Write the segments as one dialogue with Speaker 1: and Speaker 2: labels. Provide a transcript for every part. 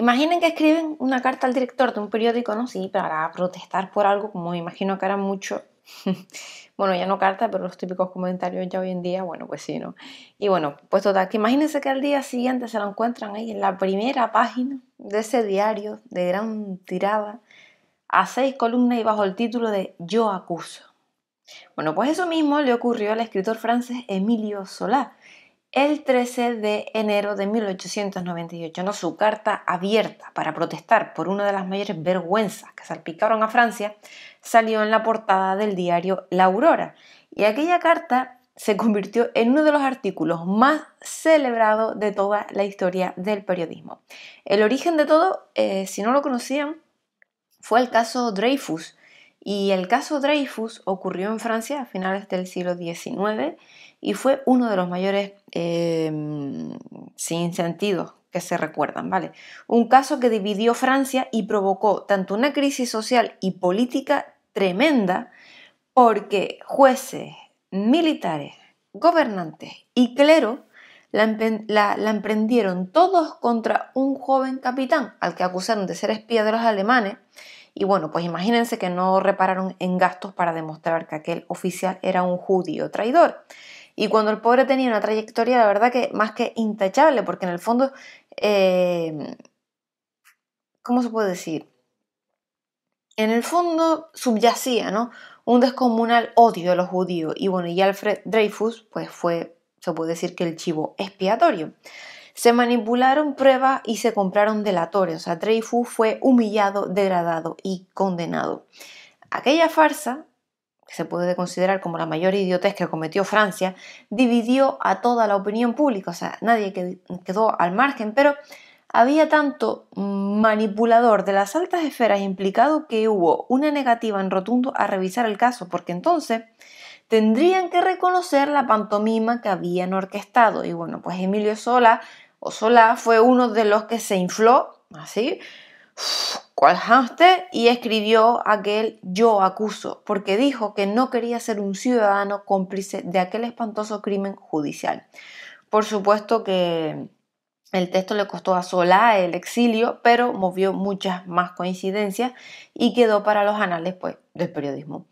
Speaker 1: Imaginen que escriben una carta al director de un periódico, ¿no? Sí, para protestar por algo, como me imagino que era mucho. bueno, ya no carta, pero los típicos comentarios ya hoy en día, bueno, pues sí, ¿no? Y bueno, pues total, que imagínense que al día siguiente se lo encuentran ahí en la primera página de ese diario de gran tirada, a seis columnas y bajo el título de Yo acuso. Bueno, pues eso mismo le ocurrió al escritor francés Emilio Solá, el 13 de enero de 1898 ¿no? su carta abierta para protestar por una de las mayores vergüenzas que salpicaron a Francia, salió en la portada del diario La Aurora y aquella carta se convirtió en uno de los artículos más celebrados de toda la historia del periodismo. El origen de todo, eh, si no lo conocían, fue el caso Dreyfus, y el caso Dreyfus ocurrió en Francia a finales del siglo XIX y fue uno de los mayores em, sin sentido que se recuerdan, ¿vale? Un caso que dividió Francia y provocó tanto una crisis social y política tremenda porque jueces, militares, gobernantes y clero la, la emprendieron todos contra un joven capitán al que acusaron de ser espía de los alemanes y bueno, pues imagínense que no repararon en gastos para demostrar que aquel oficial era un judío traidor. Y cuando el pobre tenía una trayectoria, la verdad que más que intachable, porque en el fondo, eh, ¿cómo se puede decir? En el fondo subyacía, ¿no? Un descomunal odio a los judíos. Y bueno, y Alfred Dreyfus, pues fue, se puede decir que el chivo expiatorio. Se manipularon pruebas y se compraron delatorios. O sea, Dreyfus fue humillado, degradado y condenado. Aquella farsa, que se puede considerar como la mayor idiotez que cometió Francia, dividió a toda la opinión pública. O sea, nadie quedó al margen, pero había tanto manipulador de las altas esferas implicado que hubo una negativa en rotundo a revisar el caso, porque entonces tendrían que reconocer la pantomima que habían orquestado. Y bueno, pues Emilio Sola Osola fue uno de los que se infló, así, cual hamster y escribió aquel yo acuso, porque dijo que no quería ser un ciudadano cómplice de aquel espantoso crimen judicial. Por supuesto que el texto le costó a Solá el exilio, pero movió muchas más coincidencias y quedó para los anales pues, del periodismo.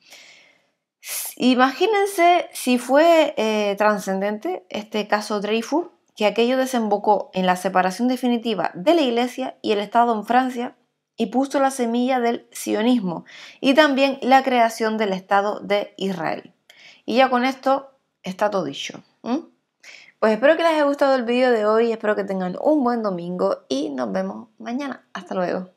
Speaker 1: Imagínense si fue eh, trascendente este caso Dreyfus que aquello desembocó en la separación definitiva de la Iglesia y el Estado en Francia y puso la semilla del sionismo y también la creación del Estado de Israel. Y ya con esto está todo dicho. Pues espero que les haya gustado el vídeo de hoy, espero que tengan un buen domingo y nos vemos mañana. Hasta luego.